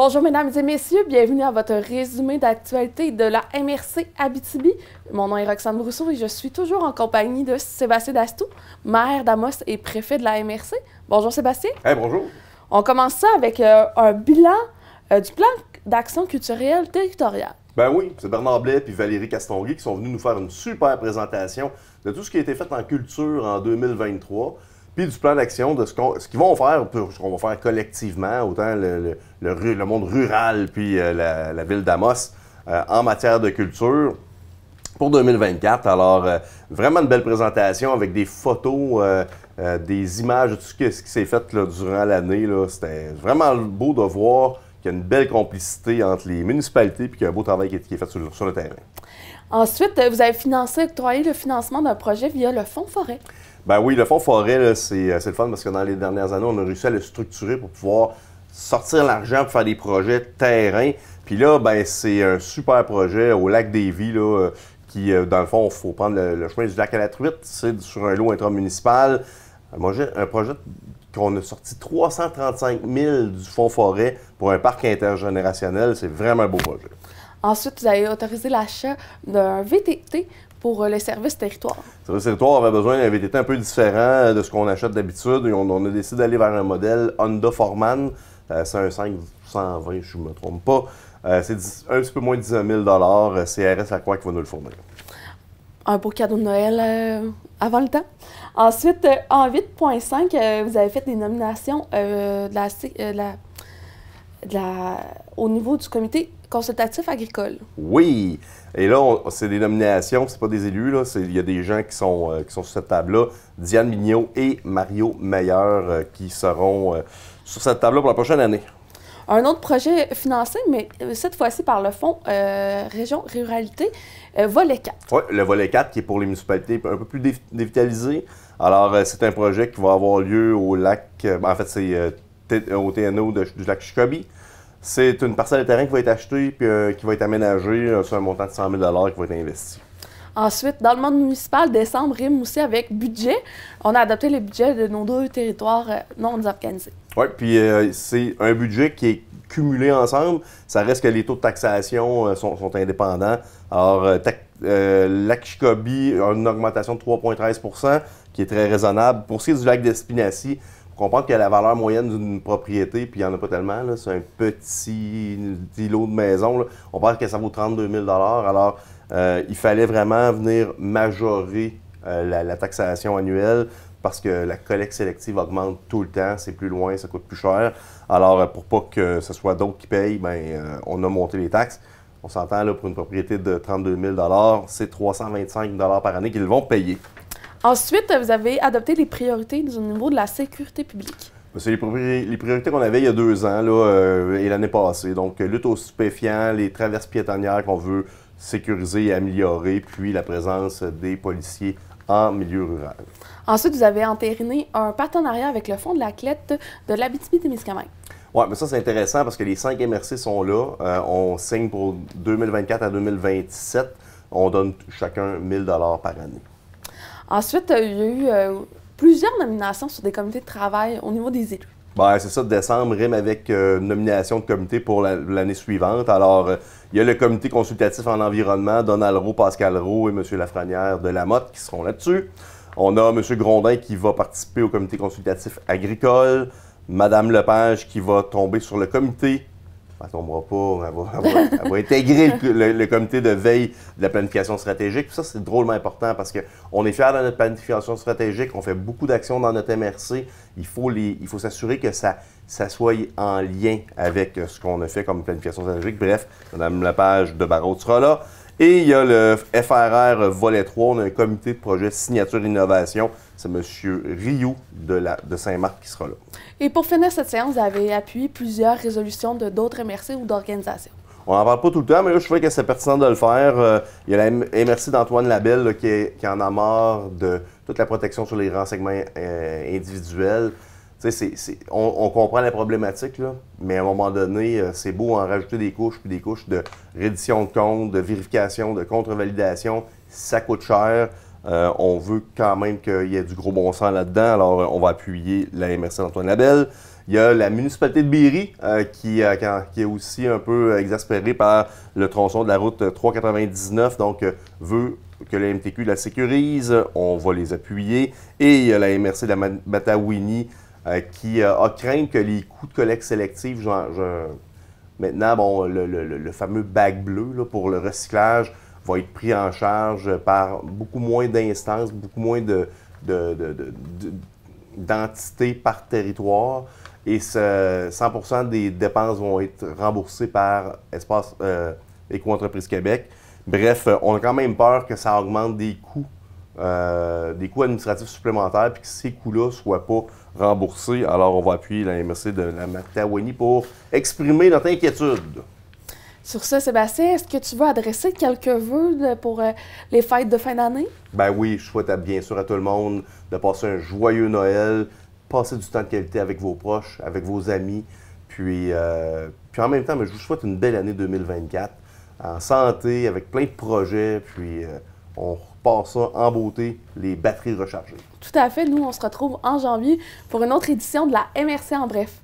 Bonjour mesdames et messieurs, bienvenue à votre résumé d'actualité de la MRC Abitibi. Mon nom est Roxane Brousseau et je suis toujours en compagnie de Sébastien Dastou, maire d'Amos et préfet de la MRC. Bonjour Sébastien. bonjour. On commence ça avec euh, un bilan euh, du plan d'action culturelle territoriale. Ben oui, c'est Bernard Blais et Valérie Castonguay qui sont venus nous faire une super présentation de tout ce qui a été fait en culture en 2023 puis du plan d'action de ce qu'ils vont faire, ce qu'on va faire collectivement, autant le, le, monde rural puis euh, la, ville d'Amos euh, en matière de culture pour 2024. Alors, euh, vraiment une belle présentation avec des photos, des images de tout ce qui, s'est fait durant l'année. C'était vraiment beau de voir qu'il y a une belle complicité entre les municipalités et qu'il y a un beau travail qui est, fait sur, le terrain. Ensuite, euh, vous avez financé, octroyé le financement d'un projet via le Fonds Forêt. Ben oui, le Fonds Forêt, euh, c'est le fun parce que dans les dernières années, on a réussi à le structurer pour pouvoir sortir l'argent pour faire des projets terrain. Puis là, ben, c'est un super projet au lac des là, euh, qui, dans le fond, il faut prendre le, chemin du lac à la truite. C'est sur un lot intramunicipal. Un projet, un projet qu'on a sorti 335 000 du fonds forêt pour un parc intergénérationnel. C'est vraiment un beau projet. Ensuite, vous avez autorisé l'achat d'un VTT pour euh, le service territoire. Le service territoire avait besoin d'un VTT un peu différent euh, de ce qu'on achète d'habitude. On, a décidé d'aller vers un modèle Honda Foreman. Euh, c'est un 520, je ne me trompe pas. c'est un petit peu moins de 19 000 CRS à quoi qui va nous le fournir un beau cadeau de Noël euh, avant le temps. Ensuite, euh, en 8.5, euh, vous avez fait des nominations au niveau du comité consultatif agricole. Oui. Et là, c'est des nominations, c'est pas des élus, là. Il y a des gens qui sont, qui sont sur cette table-là. Diane Mignot et Mario Meilleur qui seront sur cette table-là pour la prochaine année. Un autre projet financé, mais euh, cette fois-ci par le Fonds euh, Région Ruralité, euh, Volet 4. Oui, le Volet 4 qui est pour les municipalités un peu plus dévitalisées. Alors, c'est un projet qui va avoir lieu au lac, ben, en fait, c'est au TNO du lac Chicobi. C'est une parcelle de terrain qui va être achetée puis qui va être aménagée sur un montant de 100 000 qui va être investi. Ensuite, dans le monde municipal, décembre rime aussi avec budget. On a adopté le budget de nos deux territoires non désorganisés. Oui, puis euh, c'est un budget qui est cumulé ensemble. Ça reste que les taux de taxation euh, sont, indépendants. Alors, euh, euh a une augmentation de 3,13 qui est très raisonnable. Pour ce qui est du lac faut comprendre que la valeur moyenne d'une propriété, puis il n'y en a pas tellement, c'est un petit îlot de maison, on parle que ça vaut 32 000 Alors, il fallait vraiment venir majorer la, taxation annuelle parce que la collecte sélective augmente tout le temps, c'est plus loin, ça coûte plus cher. Alors, euh, pour pas que ce soit d'autres qui payent, ben, euh, on a monté les taxes. On s'entend là pour une propriété de 32 000 c'est 325 par année qu'ils vont payer. Ensuite, vous avez adopté les priorités au niveau de la sécurité publique. Ben, c'est les, priorités qu'on avait il y a deux ans là, euh, et l'année passée. Donc, lutte aux stupéfiants, les traverses piétonnières qu'on veut sécuriser et améliorer, puis la présence des policiers en milieu rural. Ensuite, vous avez entériné un partenariat avec le Fonds de la Clette de l'Abitibi-Témiscamingue. Oui, mais ça, c'est intéressant parce que les cinq MRC sont là. Euh, on signe pour 2024 à 2027. On donne chacun 1000 dollars par année. Ensuite, euh, il y a eu euh, plusieurs nominations sur des comités de travail au niveau des élus. Ben, c'est ça, décembre rime avec euh, nomination de comité pour l'année suivante. Alors, euh, il y a le comité consultatif en environnement, Donald Rowe, Pascal Rowe et M. Lafrenière de Lamotte qui seront là-dessus. On a M. Grondin qui va participer au comité consultatif agricole, Mme Lepage qui va tomber sur le comité elle tombera pas, elle va, intégrer le, comité de veille de la planification stratégique. ça, c'est drôlement important parce qu'on est fier de notre planification stratégique, on fait beaucoup d'actions dans notre MRC. Il faut, il faut s'assurer que ça, ça soit en lien avec ce qu'on a fait comme planification stratégique. Bref, Mme page de Barreau sera là. Et il y a le FRR volet 3, on a un comité de projet signature innovation. C'est M. Rioux de, de Saint-Marc qui sera là. Et pour finir cette séance, vous avez appuyé plusieurs résolutions de d'autres MRC ou d'organisations. On n'en parle pas tout le temps, mais là, je trouvais que c'est pertinent de le faire. Euh, il y a la MRC d'Antoine Labelle qui, en a marre de toute la protection sur les renseignements euh, individuels on, comprend la problématique, mais à un moment donné, euh, c'est beau en rajouter des couches, puis des couches de reddition de compte, de vérification, de contre-validation. Ça coûte cher. Euh, on veut quand même qu'il y ait du gros bon sens là-dedans, alors euh, on va appuyer la MRC d'Antoine Labelle. Il y a la municipalité de Berry qui, qui, est aussi un peu exaspérée par le tronçon de la route 399, donc veut que la MTQ la sécurise. On va les appuyer. Et il y a la MRC de la Matawini euh, qui euh, a craint que les coûts de collecte sélective, genre, maintenant, bon, le, fameux bac bleu pour le recyclage va être pris en charge par beaucoup moins d'instances, beaucoup moins d'entités par territoire et 100 des dépenses vont être remboursées par Espace euh, Québec. Bref, on a quand même peur que ça augmente des coûts euh, des coûts administratifs supplémentaires puis que ces coûts-là ne soient pas remboursés. Alors, on va appuyer la MRC de la Matawini pour exprimer notre inquiétude. Sur ça, Sébastien, est-ce que tu veux adresser quelques vœux pour euh, les fêtes de fin d'année? Ben oui, je souhaite bien sûr à tout le monde de passer un joyeux Noël, passer du temps de qualité avec vos proches, avec vos amis. Puis, euh, puis en même temps, ben, je vous souhaite une belle année 2024 en santé, avec plein de projets. Puis on repart ça en beauté, les batteries rechargées. Tout à fait. Nous, on se retrouve en janvier pour une autre édition de la MRC en bref.